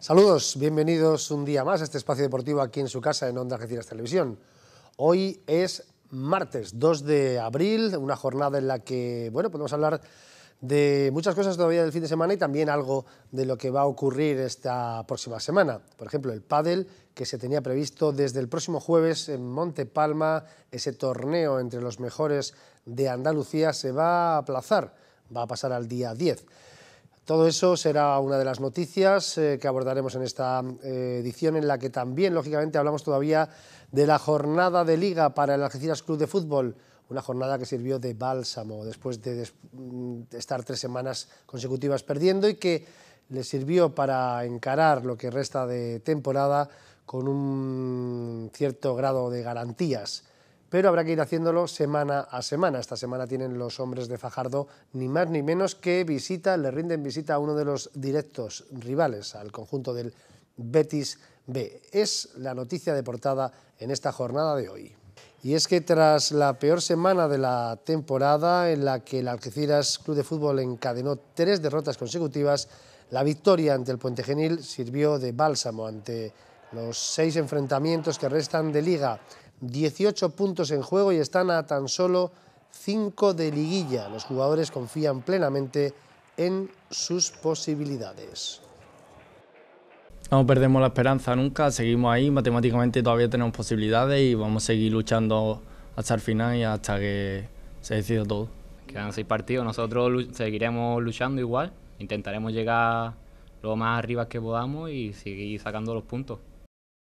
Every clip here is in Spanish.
Saludos, bienvenidos un día más a este espacio deportivo aquí en su casa en Onda Argentinas Televisión. Hoy es martes 2 de abril, una jornada en la que bueno, podemos hablar de muchas cosas todavía del fin de semana y también algo de lo que va a ocurrir esta próxima semana. Por ejemplo, el pádel que se tenía previsto desde el próximo jueves en Monte Palma, ese torneo entre los mejores de Andalucía se va a aplazar, va a pasar al día 10. Todo eso será una de las noticias eh, que abordaremos en esta eh, edición, en la que también, lógicamente, hablamos todavía de la jornada de liga para el Algeciras Club de Fútbol, una jornada que sirvió de bálsamo después de, de estar tres semanas consecutivas perdiendo y que le sirvió para encarar lo que resta de temporada con un cierto grado de garantías pero habrá que ir haciéndolo semana a semana. Esta semana tienen los hombres de Fajardo ni más ni menos que visita, le rinden visita a uno de los directos rivales, al conjunto del Betis B. Es la noticia de portada en esta jornada de hoy. Y es que tras la peor semana de la temporada en la que el Algeciras Club de Fútbol encadenó tres derrotas consecutivas, la victoria ante el Puente Genil sirvió de bálsamo ante los seis enfrentamientos que restan de liga. 18 puntos en juego y están a tan solo 5 de liguilla. Los jugadores confían plenamente en sus posibilidades. No perdemos la esperanza nunca, seguimos ahí, matemáticamente todavía tenemos posibilidades y vamos a seguir luchando hasta el final y hasta que se decida todo. Quedan seis partidos, nosotros seguiremos luchando igual, intentaremos llegar lo más arriba que podamos y seguir sacando los puntos.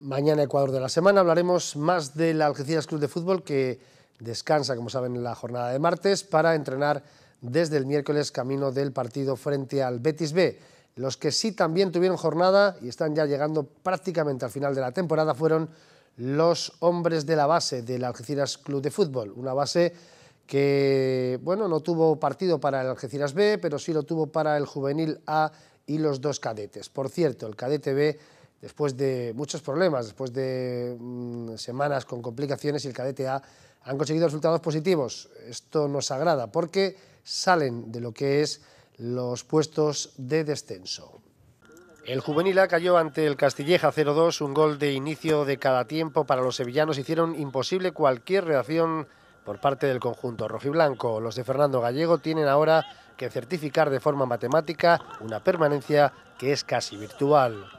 Mañana Ecuador de la semana hablaremos más del Algeciras Club de Fútbol que descansa, como saben, en la jornada de martes para entrenar desde el miércoles camino del partido frente al Betis B. Los que sí también tuvieron jornada y están ya llegando prácticamente al final de la temporada fueron los hombres de la base del Algeciras Club de Fútbol, una base que bueno, no tuvo partido para el Algeciras B, pero sí lo tuvo para el Juvenil A y los dos cadetes. Por cierto, el cadete B después de muchos problemas, después de mm, semanas con complicaciones y el cadete A, han conseguido resultados positivos. Esto nos agrada porque salen de lo que es los puestos de descenso. El juvenil A cayó ante el Castilleja 0-2, un gol de inicio de cada tiempo para los sevillanos. Hicieron imposible cualquier reacción por parte del conjunto rojiblanco. Los de Fernando Gallego tienen ahora que certificar de forma matemática una permanencia que es casi virtual.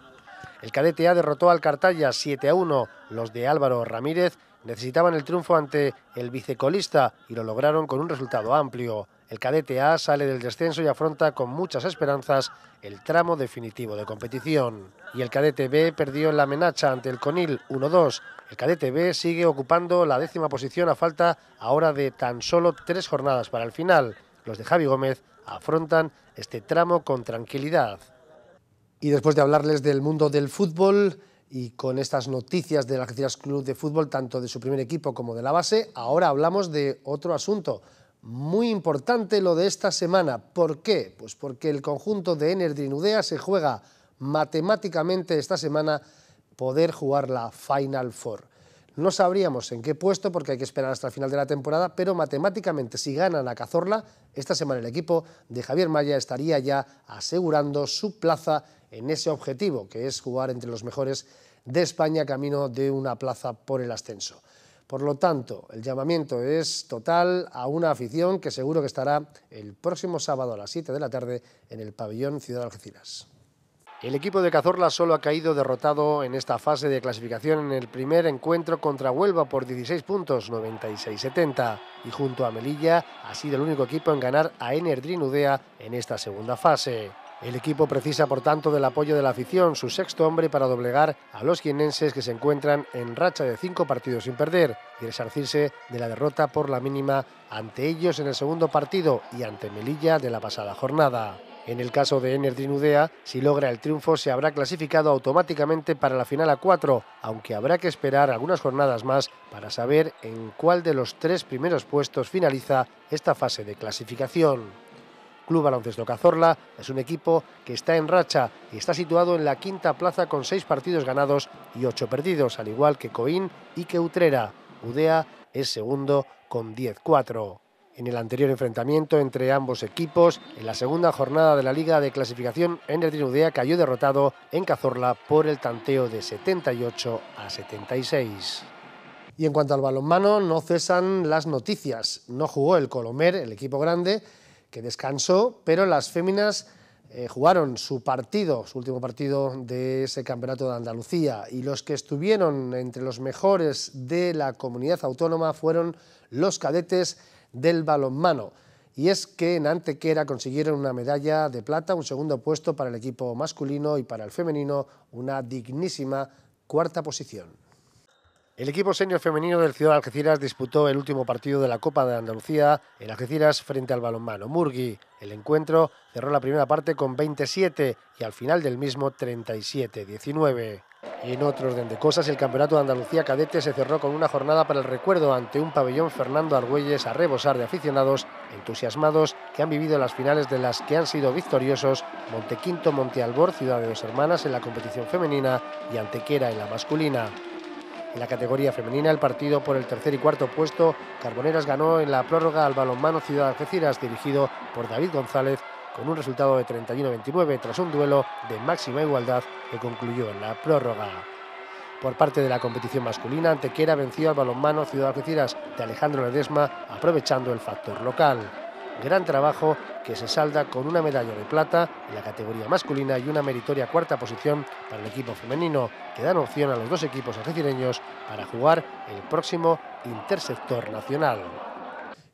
El cadete A derrotó al Cartaya 7 a 1. Los de Álvaro Ramírez necesitaban el triunfo ante el vicecolista y lo lograron con un resultado amplio. El cadete A sale del descenso y afronta con muchas esperanzas el tramo definitivo de competición. Y el cadete B perdió la amenaza ante el Conil 1-2. El cadete B sigue ocupando la décima posición a falta ahora de tan solo tres jornadas para el final. Los de Javi Gómez afrontan este tramo con tranquilidad. Y después de hablarles del mundo del fútbol y con estas noticias del Algeciras Club de Fútbol, tanto de su primer equipo como de la base, ahora hablamos de otro asunto. Muy importante lo de esta semana. ¿Por qué? Pues porque el conjunto de Enerdinudea se juega matemáticamente esta semana poder jugar la Final Four. No sabríamos en qué puesto porque hay que esperar hasta el final de la temporada, pero matemáticamente si ganan a Cazorla, esta semana el equipo de Javier Maya estaría ya asegurando su plaza en ese objetivo, que es jugar entre los mejores de España camino de una plaza por el ascenso. Por lo tanto, el llamamiento es total a una afición que seguro que estará el próximo sábado a las 7 de la tarde en el pabellón Ciudad Algeciras. El equipo de Cazorla solo ha caído derrotado en esta fase de clasificación en el primer encuentro contra Huelva por 16 puntos, 96-70. Y junto a Melilla ha sido el único equipo en ganar a Enerdrin en esta segunda fase. El equipo precisa, por tanto, del apoyo de la afición, su sexto hombre para doblegar a los quienenses que se encuentran en racha de cinco partidos sin perder y resarcirse de la derrota por la mínima ante ellos en el segundo partido y ante Melilla de la pasada jornada. En el caso de Energy Nudea, si logra el triunfo se habrá clasificado automáticamente para la final a cuatro, aunque habrá que esperar algunas jornadas más para saber en cuál de los tres primeros puestos finaliza esta fase de clasificación. Club Baloncesto Cazorla es un equipo que está en racha y está situado en la quinta plaza con seis partidos ganados y ocho perdidos, al igual que Coín y que Utrera. Udea es segundo con 10-4. En el anterior enfrentamiento entre ambos equipos, en la segunda jornada de la Liga de Clasificación, Energy Udea cayó derrotado en Cazorla por el tanteo de 78 a 76. Y en cuanto al balonmano, no cesan las noticias. No jugó el Colomer, el equipo grande, que descansó, pero las féminas eh, jugaron su partido, su último partido de ese campeonato de Andalucía, y los que estuvieron entre los mejores de la comunidad autónoma fueron los cadetes del balonmano. Y es que en Antequera consiguieron una medalla de plata, un segundo puesto para el equipo masculino y para el femenino una dignísima cuarta posición. El equipo senior femenino del Ciudad Algeciras disputó el último partido de la Copa de Andalucía en Algeciras frente al balonmano Murgui. El encuentro cerró la primera parte con 27 y al final del mismo 37-19. Y en otros de cosas, el Campeonato de Andalucía Cadete se cerró con una jornada para el recuerdo ante un pabellón Fernando Argüelles a rebosar de aficionados entusiasmados que han vivido las finales de las que han sido victoriosos Montequinto, Montealbor, Ciudad de Dos Hermanas en la competición femenina y Antequera en la masculina. En la categoría femenina, el partido por el tercer y cuarto puesto, Carboneras ganó en la prórroga al balonmano Ciudad Algeciras, dirigido por David González, con un resultado de 31-29 tras un duelo de máxima igualdad que concluyó en la prórroga. Por parte de la competición masculina, Antequera venció al balonmano Ciudad Algeciras de Alejandro Ledesma, aprovechando el factor local. Gran trabajo que se salda con una medalla de plata en la categoría masculina y una meritoria cuarta posición para el equipo femenino, que dan opción a los dos equipos algecireños para jugar el próximo Intersector Nacional.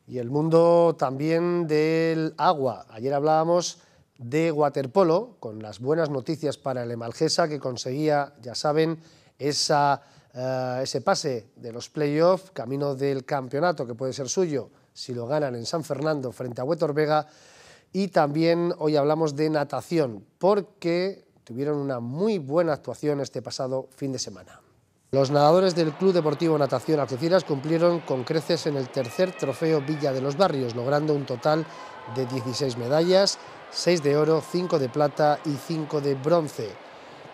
Y el mundo también del agua. Ayer hablábamos de waterpolo, con las buenas noticias para el Emalgesa, que conseguía, ya saben, esa, eh, ese pase de los playoffs, camino del campeonato que puede ser suyo si lo ganan en San Fernando frente a Huetor Vega. Y también hoy hablamos de natación, porque tuvieron una muy buena actuación este pasado fin de semana. Los nadadores del Club Deportivo Natación Algeciras cumplieron con creces en el tercer trofeo Villa de los Barrios, logrando un total de 16 medallas, 6 de oro, 5 de plata y 5 de bronce.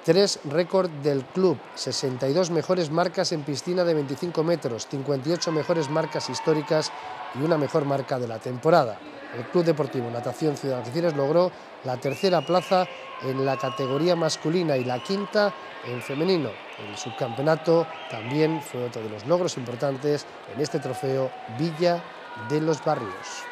Tres récord del club, 62 mejores marcas en piscina de 25 metros, 58 mejores marcas históricas y una mejor marca de la temporada. El Club Deportivo Natación Ciudad logró la tercera plaza en la categoría masculina y la quinta en femenino. El subcampeonato también fue otro de los logros importantes en este trofeo Villa de los Barrios.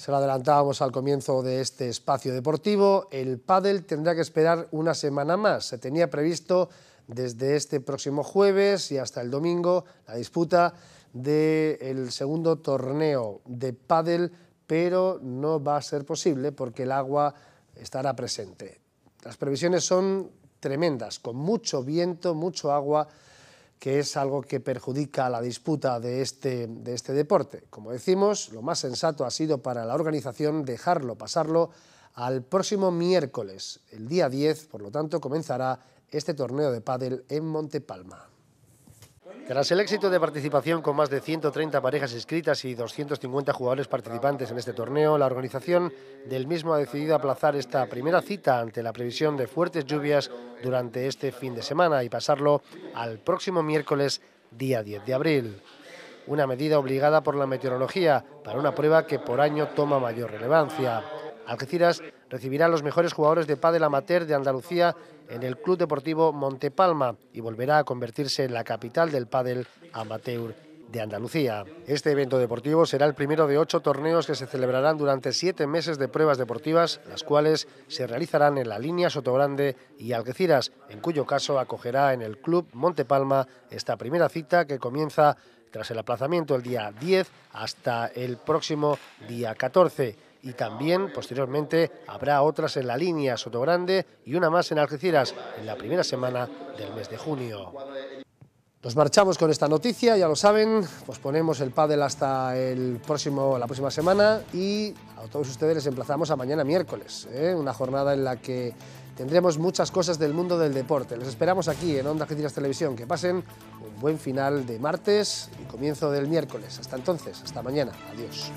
Se lo adelantábamos al comienzo de este espacio deportivo. El pádel tendrá que esperar una semana más. Se tenía previsto desde este próximo jueves y hasta el domingo la disputa del segundo torneo de pádel, pero no va a ser posible porque el agua estará presente. Las previsiones son tremendas, con mucho viento, mucho agua que es algo que perjudica la disputa de este, de este deporte. Como decimos, lo más sensato ha sido para la organización dejarlo, pasarlo al próximo miércoles, el día 10, por lo tanto comenzará este torneo de pádel en Montepalma. Tras el éxito de participación con más de 130 parejas inscritas y 250 jugadores participantes en este torneo, la organización del mismo ha decidido aplazar esta primera cita ante la previsión de fuertes lluvias durante este fin de semana y pasarlo al próximo miércoles, día 10 de abril. Una medida obligada por la meteorología para una prueba que por año toma mayor relevancia. Algeciras recibirá a los mejores jugadores de pádel amateur de Andalucía en el Club Deportivo Montepalma y volverá a convertirse en la capital del pádel amateur de Andalucía. Este evento deportivo será el primero de ocho torneos que se celebrarán durante siete meses de pruebas deportivas, las cuales se realizarán en la línea Sotogrande y Algeciras, en cuyo caso acogerá en el Club Montepalma esta primera cita que comienza tras el aplazamiento el día 10 hasta el próximo día 14 y también posteriormente habrá otras en la línea Soto Grande y una más en Algeciras en la primera semana del mes de junio. Nos marchamos con esta noticia, ya lo saben, posponemos el pádel hasta el próximo, la próxima semana y a todos ustedes les emplazamos a mañana miércoles, ¿eh? una jornada en la que tendremos muchas cosas del mundo del deporte. Les esperamos aquí en Onda Algeciras Televisión. Que pasen un buen final de martes y comienzo del miércoles. Hasta entonces, hasta mañana. Adiós.